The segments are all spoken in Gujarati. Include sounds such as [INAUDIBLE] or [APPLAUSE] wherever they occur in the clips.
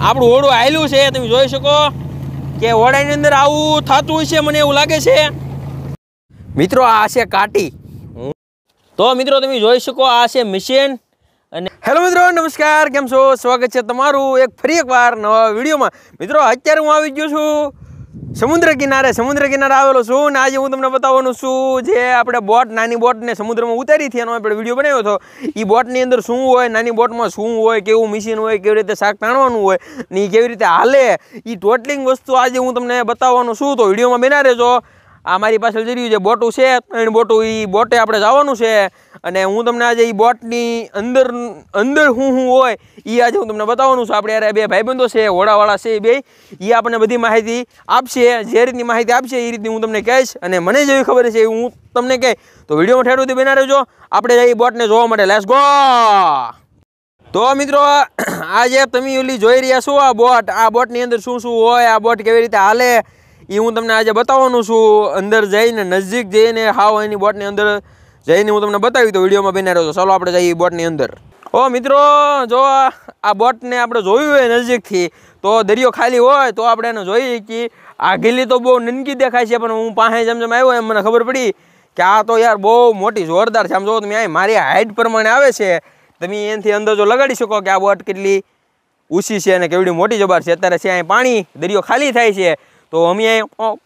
આપણું ઓળું આવેલું છે તમે જોઈ શકો કે ઓળાની અંદર આવું થતું હશે મને એવું લાગે છે મિત્રો આ છે કાટી તો મિત્રો તમે જોઈ શકો આ છે મિશિન અને હેલો મિત્રો નમસ્કાર કેમ છો સ્વાગત છે તમારું એક ફરી એકવાર નવા વિડીયોમાં મિત્રો અત્યારે હું આવી ગયો છું સમુદ્ર કિનારે સમુદ્ર કિનારે આવેલો છું ને આજે હું તમને બતાવવાનું છું જે આપણે બોટ નાની બોટને સમુદ્રમાં ઉતારી હતી એનો આપણે વિડીયો બનાવ્યો હતો એ બોટની અંદર શું હોય નાની બોટમાં શું હોય કેવું મશીન હોય કેવી રીતે શાક તાણવાનું હોય ને એ કેવી રીતે હાલે એ ટોટલિંગ વસ્તુ આજે હું તમને બતાવવાનું છું તો વિડીયોમાં બેના રહેજો આ મારી પાસે જઈ રહ્યું છે બોટું છે ત્રણ બોટું એ બોટે આપણે જવાનું છે અને હું તમને આજે એ બોટની અંદર અંદર હું હું હોય એ આજે હું તમને બતાવવાનું છું આપણે યારે બે ભાઈબંધો છે હોડાવાળા છે એ બે એ આપણને બધી માહિતી આપશે જે રીતની માહિતી આપશે એ રીતની હું તમને કહીશ અને મને જેવી ખબર છે એ હું તમને કહે તો વિડીયોમાં ઠેર સુધી બના રહેજો આપણે એ બોટને જોવા માટે લેસ ગો તો મિત્રો [CLEARS THROAT] આજે તમે ઓલી જોઈ રહ્યા છો આ બોટ આ બોટની અંદર શું શું હોય આ બોટ કેવી રીતે હાલે એ હું તમને આજે બતાવવાનું છું અંદર જઈને નજીક જઈને હાવ એની બોટની અંદર જઈને હું તમને બતાવી તો વિડીયોમાં બની રહ્યો ચાલો આપણે જઈએ બોટની અંદર ઓ મિત્રો જો આ બોટને આપણે જોયું હોય નજીકથી તો દરિયો ખાલી હોય તો આપણે એને જોઈએ કે આ ગીલી તો બહુ નનકી દેખાય છે પણ હું પાસે જેમ જેમ આવ્યો એમ મને ખબર પડી કે આ તો યાર બહુ મોટી જોરદાર છે આમ જો તમે અહીં મારી હાઇટ પ્રમાણે આવે છે તમે એનાથી અંદર જો લગાડી શકો કે આ બોટ કેટલી ઊંચી છે અને કેવડી મોટી જબર છે અત્યારે છે અહીં પાણી દરિયો ખાલી થાય છે તો અમે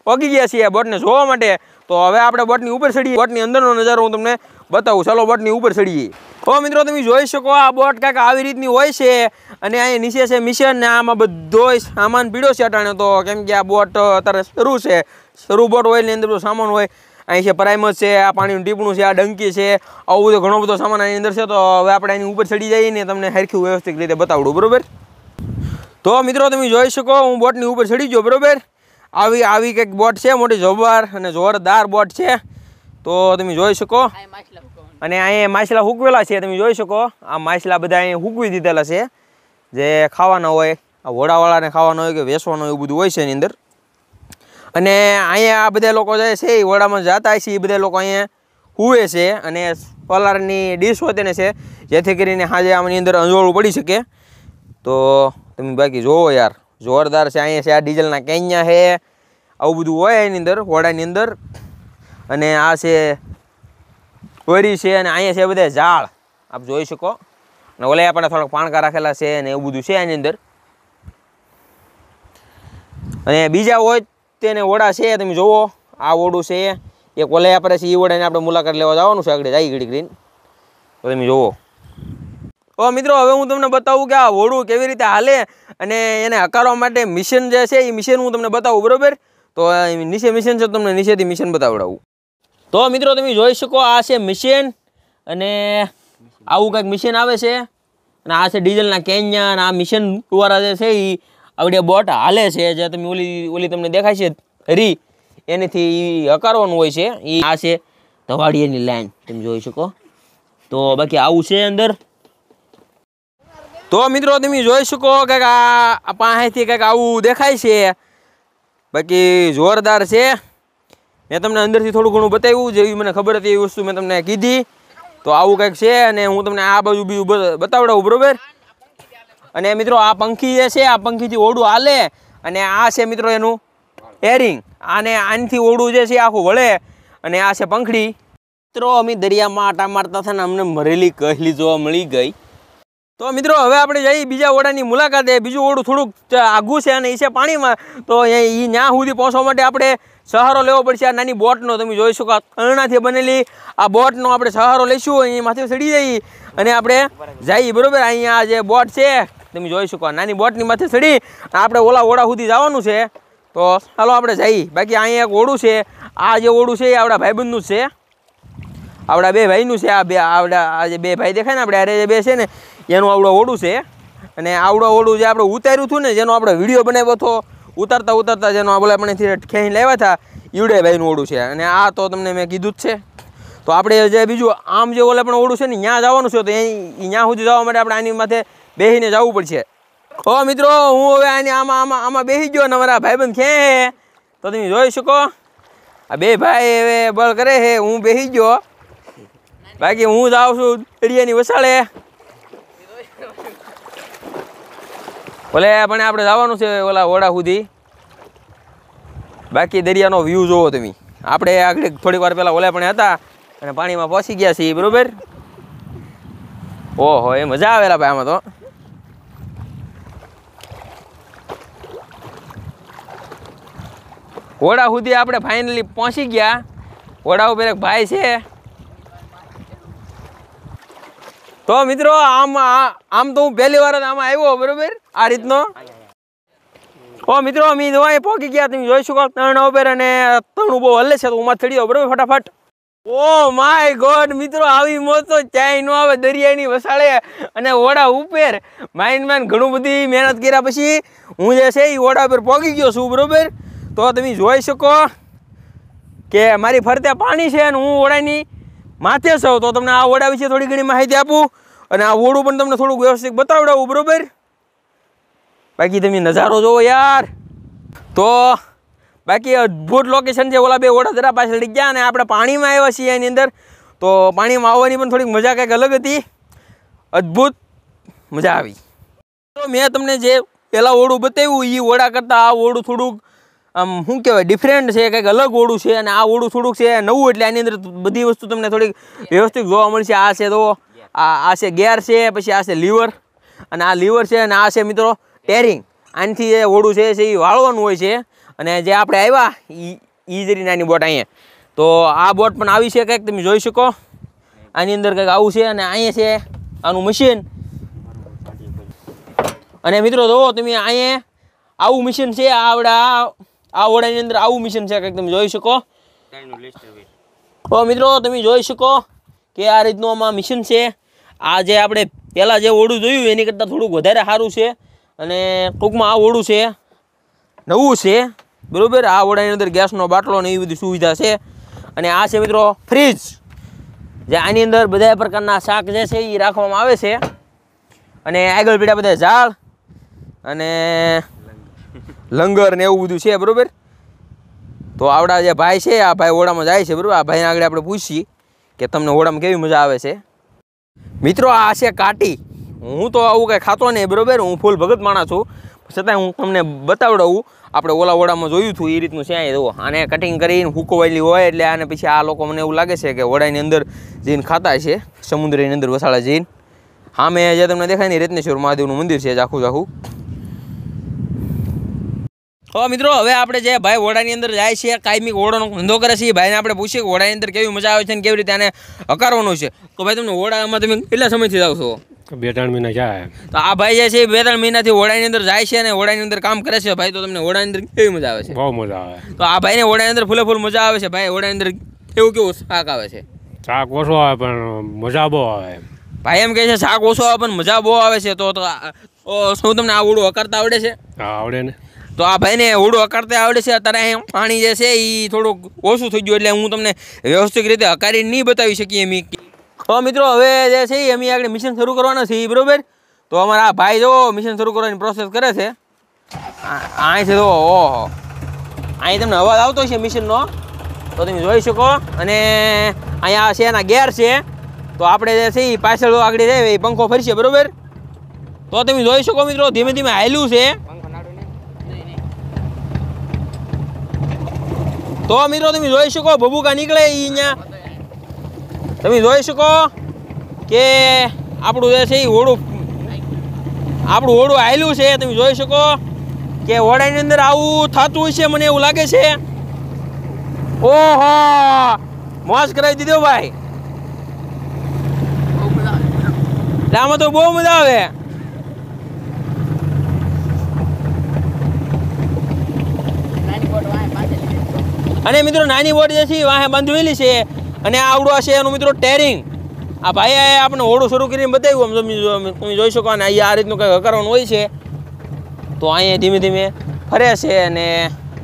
પગી ગયા છીએ બોટને જોવા માટે તો હવે આપણે બોટની ઉપર ચડીએ બોટની અંદરનો નજારો હું તમને બતાવું ચાલો બોટની ઉપર ચડીએ તો મિત્રો તમે જોઈ શકો આ બોટ કાંઈક આવી રીતની હોય છે અને અહીંયા નીચે છે મિશન ને આમાં બધો સામાન પીડો છે અટાણે તો કેમ કે આ બોટ અત્યારે શરૂ છે શરૂ બોટ હોય એની અંદર બધો સામાન હોય અહીં છે પ્રાઇમસ છે આ પાણીનું ટીપણું છે આ ડંકી છે આવું બધો ઘણો બધો સામાન આની અંદર છે તો હવે આપણે એની ઉપર ચડી જઈએ ને તમને હરખી વ્યવસ્થિત રીતે બતાવડું બરાબર તો મિત્રો તમે જોઈ શકો હું બોટની ઉપર ચડી ગયો બરાબર આવી આવી કંઈક બોટ છે મોટી જોબર અને જોરદાર બોટ છે તો તમે જોઈ શકો અને અહીંયા માછલા હૂકવેલા છે તમે જોઈ શકો આ માછલા બધા અહીંયા હુકવી દીધેલા છે જે ખાવાના હોય આ વોડાવાળાને ખાવાનો હોય કે વેસવાનું એવું બધું હોય છે એની અંદર અને અહીંયા આ બધા લોકો જે છે એ વડામાં જતા છે એ બધા લોકો અહીંયા હુવે છે અને પલારની ડીશ હોય તેને છે જેથી કરીને આજે આમની અંદર અંજોળું પડી શકે તો તમે બાકી જોવો યાર જોરદાર છે અહીંયા છે આ ડીઝલના કેન્યા છે આવું બધું હોય એની અંદર હોડાની અંદર અને આ છે કોરી છે અને અહીંયા છે બધા ઝાડ આપ જોઈ શકો અને ઓલે આપણે થોડાક પાણકા રાખેલા છે અને એવું બધું છે એની અંદર અને બીજા હોય તેને ઓડા છે તમે જુઓ આ ઓડું છે એક ઓલે આપણે છે એ ઓડાને આપણે મુલાકાત લેવા જવાનું છે આગળ જાય ઘડી કરીને તો તમે જુઓ ઓ મિત્રો હવે હું તમને બતાવું કે આ હોડું કેવી રીતે હાલે અને એને હકારવા માટે મિશન જે છે એ મિશન હું તમને બતાવું બરાબર તો નીચે મિશન છે તમને નીચેથી મિશન બતાવડાવું તો મિત્રો તમે જોઈ શકો આ છે મિશન અને આવું કંઈક મિશન આવે છે અને આ છે ડીઝલના કેન્યા અને આ મિશન દ્વારા જે છે એ આવડે બોટ હાલે છે જે તમે ઓલી ઓલી તમને દેખાય છે રી એનેથી હકારવાનું હોય છે એ આ છે ધવાડીયાની લાઈન તમે જોઈ શકો તો બાકી આવું છે અંદર તો મિત્રો તમે જોઈ શકો કે આ પાસેથી કંઈક આવું દેખાય છે બાકી જોરદાર છે મેં તમને અંદરથી થોડું ઘણું બતાવ્યું જેવી મને ખબર હતી એ વસ્તુ મેં તમને કીધી તો આવું કંઈક છે અને હું તમને આ બાજુ બીજું બતાવડાવું બરાબર અને મિત્રો આ પંખી જે છે આ પંખીથી ઓડું હાલે અને આ છે મિત્રો એનું એરિંગ આને આનથી ઓડું જે છે આખું વળે અને આ છે પંખડી મિત્રો અમે દરિયામાં આટા મારતા હતા અમને મરેલી કહેલી જોવા મળી ગઈ તો મિત્રો હવે આપણે જઈએ બીજા ઓડાની મુલાકાતે બીજું ઓડું થોડુંક આઘું છે અને એ છે પાણીમાં તો એ ત્યાં સુધી પહોંચવા માટે આપણે સહારો લેવો પડશે આ નાની બોટનો તમે જોઈ શકો અરણાથી બનેલી આ બોટનો આપણે સહારો લઈશું માથે ચડી જઈ અને આપણે જઈએ બરાબર અહીંયા જે બોટ છે તમે જોઈ શકો નાની બોટની માથે ચડી આપણે ઓલા ઓડા સુધી જવાનું છે તો ચાલો આપણે જઈએ બાકી અહીંયા એક ઓડું છે આ જે ઓડું છે એ આપણા ભાઈબંધનું છે આપણા બે ભાઈનું છે આ બે આવડા આ જે બે ભાઈ દેખાય ને આપણે અરે બે છે ને એનું આવડો ઓડું છે અને આવડો ઓડું જે આપણે ઉતાર્યું હતું ને જેનો આપણે વિડીયો બનાવ્યો હતો ઉતરતા ઉતરતા જેનો આપણે ખેંચી લેવા હતા ઈવડેભાઈનું ઓડું છે અને આ તો તમને મેં કીધું જ છે તો આપણે જે બીજું આમ જે ઓલે પણ ઓડું છે ને ત્યાં જવાનું છે તો ત્યાં સુધી જવા માટે આપણે આની માથે બેસીને જવું પડશે હો મિત્રો હું હવે આની આમાં આમાં આમાં બેસી ગયો ને અમારા ભાઈબંધ છે તો તમે જોઈ શકો આ બે ભાઈ હવે બળ કરે હે હું બેસી ગયો બાકી હું જાઉં છું દરિયાની વસાળે ભલે પણ આપણે જવાનું છે ઓલા ઓડા સુધી બાકી દરિયાનો વ્યૂ જોવો તમે આપણે આગળ થોડી વાર પહેલાં ઓલા પણ હતા અને પાણીમાં પહોંચી ગયા છીએ બરાબર ઓહો એ મજા આવેલા ભાઈ આમાં તો ઓડા સુધી આપણે ફાઇનલી પહોંચી ગયા ઓડા ઉપર એક ભાઈ છે તો મિત્રો આમ આમ તો હું પહેલી વાર આમાં આવ્યો બરોબર આ રીતનો ઓ મિત્રો અમે જોવા પહોંચી ગયા તમે જોઈ શકો ત્રણ ઓપેર અને ત્રણ ઉભો હલે છે તો ઉમાં ચડી દો બરોબર ફટાફટ ઓ માય ગોડ મિત્રો આવી મોત તો ચાય નો આવે દરિયાની વસાળે અને ઓડા ઉપર માઇન માઇન ઘણું બધી મહેનત કર્યા પછી હું જે છે એ ઓડા ઉપર પહોંચી ગયો છું બરોબર તો તમે જોઈ શકો કે મારી ફરતે પાણી છે અને હું ઓડાની માથે છો તો તમને આ ઓડા વિશે થોડી ઘણી માહિતી આપું અને આ ઓડું પણ તમને થોડુંક વ્યવસ્થિત બતાવડાવું બરાબર બાકી તમે નજારો જોવો યાર તો બાકી અદ્ભુત લોકેશન છે ઓલા બે ઓડા જરા પાછળ ગયા અને આપણે પાણીમાં આવ્યા છીએ એની અંદર તો પાણીમાં આવવાની પણ થોડીક મજા કંઈક અલગ હતી અદ્ભુત મજા આવી તો મેં તમને જે પહેલાં ઓડું બતાવ્યું એ ઓડા કરતાં આ ઓળું થોડુંક આમ શું કહેવાય ડિફરન્ટ છે કંઈક અલગ ઓળું છે અને આ ઓળું થોડુંક છે નવું એટલે આની અંદર બધી વસ્તુ તમને થોડીક વ્યવસ્થિત જોવા મળશે આ છે તો આ આ છે ગેર છે પછી આ છે લીવર અને આ લીવર છે અને આ છે મિત્રો ટેરિંગ આનાથી જે ઓળું છે એ વાળવાનું હોય છે અને જે આપણે આવ્યા એ જરી નાની બોટ અહીંયા તો આ બોટ પણ આવી છે કંઈક તમે જોઈ શકો આની અંદર કંઈક આવું છે અને અહીંયા છે આનું મશીન અને મિત્રો જુઓ તમે અહીંયા આવું મશીન છે આવડા આ ઓરડાની અંદર આવું મિશન છે કંઈક તમે જોઈ શકો તો મિત્રો તમે જોઈ શકો કે આ રીતનું આમાં મિશન છે આ જે આપણે પહેલાં જે ઓરડું જોયું એની કરતાં થોડુંક વધારે સારું છે અને ટૂંકમાં આ ઓરડું છે નવું છે બરાબર આ ઓરડાની અંદર ગેસનો બાટલો ને એવી બધી સુવિધા છે અને આ છે મિત્રો ફ્રીજ જે આની અંદર બધા પ્રકારના શાક જે છે એ રાખવામાં આવે છે અને આગળ પીડા બધા ઝાડ અને લંગર ને એવું બધું છે બરાબર તો આવડા જે ભાઈ છે આ ભાઈ ઓળામાં જાય છે બરાબર આ ભાઈને આગળ આપણે પૂછીએ કે તમને ઓળામાં કેવી મજા આવે છે મિત્રો આ છે કાટી હું તો આવું કંઈ ખાતો નહીં બરાબર હું ફૂલ ભગત માણસ છું છતાં હું તમને બતાવડાવું આપણે ઓલા ઓળામાં જોયું હતું એ રીતનું છે અહીં જુઓ આને કટિંગ કરીને હુકવાયેલી હોય એટલે આને પછી આ લોકો મને એવું લાગે છે કે ઓળાની અંદર જઈને ખાતા છે સમુદ્રની અંદર વસાળા જઈને હા મેં જે તમને દેખાય ને રત્નેશ્વર મહાદેવનું મંદિર છે આખું જાખું હવે મિત્રો હવે આપણે જે ભાઈ ઓડાની અંદર જાય છે કાયમી ઓડાનો ધંધો કરે છે ભાઈને આપણે પૂછીએ કે ઓડાની અંદર કેવી મજા આવે છે અને કેવી રીતે આને હકારવાનું છે તો ભાઈ તમને ઓડામાં તમે કેટલા સમયથી જાઓ છો બે ત્રણ મહિના જાય તો આ ભાઈ જે છે બે ત્રણ મહિનાથી ઓડાની અંદર જાય છે અને ઓડાની અંદર કામ કરે છે ભાઈ તો તમને ઓળાની અંદર કેવી મજા આવે છે બહુ મજા આવે તો આ ભાઈને ઓળાની અંદર ફૂલે ફૂલ મજા આવે છે ભાઈ ઓળાની અંદર કેવું કેવું શાક આવે છે શાક ઓછો આવે પણ મજા બહુ આવે ભાઈ એમ કહે છે શાક ઓછો આવે પણ મજા બહુ આવે છે તો શું તમને આ ઓડું હકારતા આવડે છે આવડે ને તો આ ભાઈને હોડો હકારતા આવડે છે અત્યારે અહીં પાણી જે છે એ થોડુંક ઓછું થઈ ગયું એટલે હું તમને વ્યવસ્થિત રીતે હકારી નહીં બતાવી શકીએ અમે તો મિત્રો હવે જે છે એ અમે આગળ મિશન શરૂ કરવાના છીએ બરાબર તો અમારા આ ભાઈ જો મિશન શરૂ કરવાની પ્રોસેસ કરે છે અહીં છે તો ઓહો અહીં તમને અવાજ આવતો છે મિશનનો તો તમે જોઈ શકો અને અહીંયા છે એના ગેર છે તો આપણે જે છે એ પાછળ આગળ છે એ પંખો ફરશે બરાબર તો તમે જોઈ શકો મિત્રો ધીમે ધીમે હાલ્યું છે તો મિત્રો તમે જોઈ શકો ભભૂકા નીકળે એ અહીંયા તમે જોઈ શકો કે આપણું જે છે એ હોડું આપણું હોડું આવેલું છે તમે જોઈ શકો કે હોડાની અંદર આવું થતું છે મને એવું લાગે છે ઓહો મોસ કરાવી દીધો ભાઈ આમાં તો બહુ મજા આવે અને મિત્રો નાની બોટ જે છે વાહે બાંધવેલી છે અને આવડો છે એનું મિત્રો ટેરિંગ આ ભાઈએ આપણે હોડું શરૂ કરીને બતાવ્યું આમ તમે જોઈ શકો અને અહીંયા આ રીતનું કંઈક કરવાનું હોય છે તો અહીંયા ધીમે ધીમે ફરે છે અને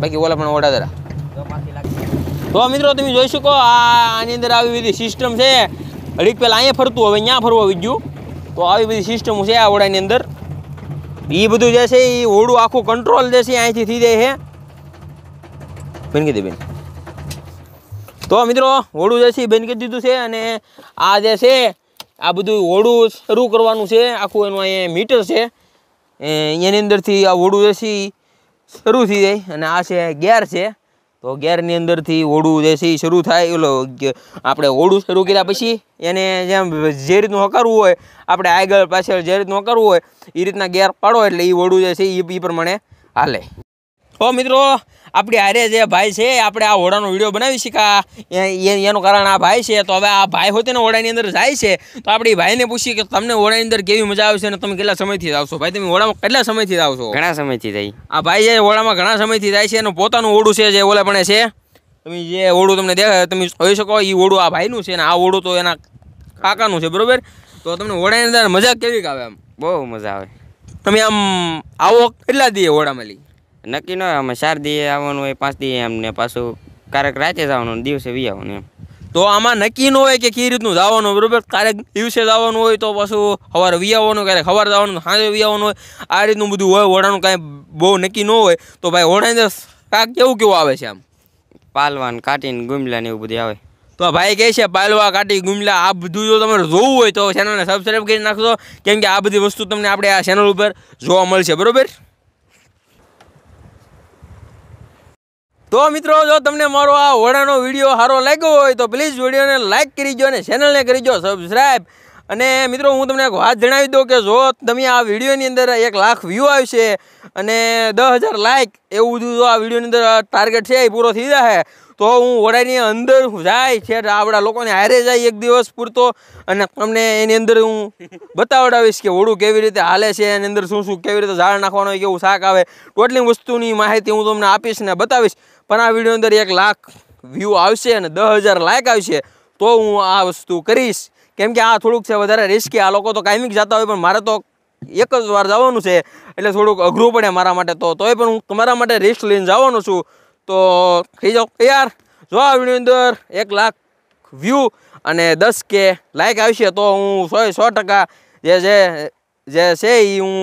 બાકી ઓલા પણ ઓડા જરા તો મિત્રો તમે જોઈ શકો આ આની અંદર આવી બધી સિસ્ટમ છે અડીક પહેલાં અહીંયા ફરતું હવે ત્યાં ફરવા બીજું તો આવી બધી સિસ્ટમ છે આ ઓડાની અંદર એ બધું જે છે એ હોડું આખું કંટ્રોલ જે છે અહીંથી થઈ જાય છે બેન કીધી બેન તો મિત્રો હોળું જે છે એ બંધ દીધું છે અને આ જે છે આ બધું હોળું શરૂ કરવાનું છે આખું એનું અહીંયા મીટર છે એની અંદરથી આ હોળું જે શરૂ થઈ જાય અને આ છે ગેર છે તો ગેરની અંદરથી હોળું જે છે શરૂ થાય ઓલો આપણે હોળું શરૂ કર્યા પછી એને જેમ જે રીતનું હકારવું હોય આપણે આગળ પાછળ જે રીતનું હકારવું હોય એ રીતના ગેર પાડો એટલે એ હોળું જે છે એ પ્રમાણે હાલે ઓ મિત્રો આપણી હારે જે ભાઈ છે આપણે આ હોડાનો વિડીયો બનાવી શીખા એનું કારણ આ ભાઈ છે તો હવે આ ભાઈ હોતેને ઓળાની અંદર જાય છે તો આપણી ભાઈને પૂછીએ કે તમને ઓળાની અંદર કેવી મજા આવે છે અને તમે કેટલા સમયથી જ આવશો ભાઈ તમે હોડામાં કેટલા સમયથી આવશો ઘણા સમયથી થઈ આ ભાઈ જે હોડામાં ઘણા સમયથી જાય છે અને પોતાનું ઓળું છે જે ઓલાપણે છે તમે જે ઓળું તમને દેખાય તમે જોઈ શકો એ ઓળું આ ભાઈનું છે અને આ ઓળું તો એના કાકાનું છે બરાબર તો તમને હોડાની અંદર મજા કેવી આવે એમ બહુ મજા આવે તમે આમ આવો કેટલા દઈએ હોડામાં લઈ નક્કી ન હોય અમે ચાર દીએ આવવાનું હોય પાંચ દીએ એમને પાછું ક્યારેક રાતે જવાનું દિવસે વી આવવાનું એમ તો આમાં નક્કી ન હોય કે કઈ રીતનું જવાનું બરોબર ક્યારેક દિવસે જવાનું હોય તો પાછું સવારે વી આવવાનું ક્યારેક સવારે જવાનું સાંજે વી આવવાનું હોય આ રીતનું બધું હોય ઓઢાનું કાંઈ બહુ નક્કી ન હોય તો ભાઈ ઓઢાની કાંક કેવું કેવું આવે છે આમ પાલવાન કાટીને ગુમલા ને એવું બધું આવે તો ભાઈ કહે છે પાલવા કાટી ગુમલા આ બધું જો તમારે જોવું હોય તો ચેનલને સબસ્ક્રાઈબ કરી નાખશો કેમ કે આ બધી વસ્તુ તમને આપણે આ ચેનલ ઉપર જોવા મળશે બરોબર તો મિત્રો જો તમને મારો આ હોળાનો વિડીયો સારો લાગ્યો હોય તો પ્લીઝ વિડીયોને લાઇક કરીજો અને ચેનલને કરી કરીજો સબસ્ક્રાઈબ અને મિત્રો હું તમને એક વાત જણાવી દઉં કે જો તમે આ વિડીયોની અંદર એક લાખ વ્યૂ આવશે અને દસ હજાર લાઇક એવું બધું જો આ વિડીયોની અંદર ટાર્ગેટ છે એ પૂરો થઈ જશે તો હું હોળાની અંદર જાય છે આપણા લોકોને હારે જાય એક દિવસ પૂરતો અને તમને એની અંદર હું બતાવડાવીશ કે હોળું કેવી રીતે હાલે છે એની અંદર શું શું કેવી રીતે ઝાડ નાખવાનો કેવું શાક આવે ટોટલી વસ્તુની માહિતી હું તમને આપીશ ને બતાવીશ પણ આ વિડીયોની અંદર એક લાખ વ્યૂ આવશે અને દસ હજાર લાઇક આવશે તો હું આ વસ્તુ કરીશ કેમ કે આ થોડુંક છે વધારે રિસ્કી આ લોકો તો કાયમિક જતા હોય પણ મારે તો એક જ વાર જવાનું છે એટલે થોડુંક અઘરું પડે મારા માટે તો તોય પણ હું તમારા માટે રિસ્ક લઈને જવાનું છું તો થઈ જાઓ તૈયાર જો આ વિડીયોની અંદર એક લાખ વ્યૂ અને દસ કે લાઇક આવશે તો હું સો સો ટકા જે છે જે છે એ હું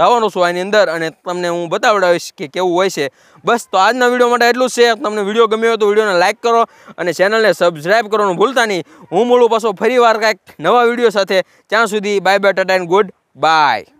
જવાનો છું આની અંદર અને તમને હું બતાવડાવીશ કે કેવું હોય છે બસ તો આજના વિડીયો માટે એટલું જ છે તમને વિડીયો ગમ્યો તો વિડીયોને લાઇક કરો અને ચેનલને સબસ્ક્રાઈબ કરવાનું ભૂલતા નહીં હું મળું પાછો ફરી વાર કાંઈક નવા વિડીયો સાથે ત્યાં સુધી bye bye tata and good bye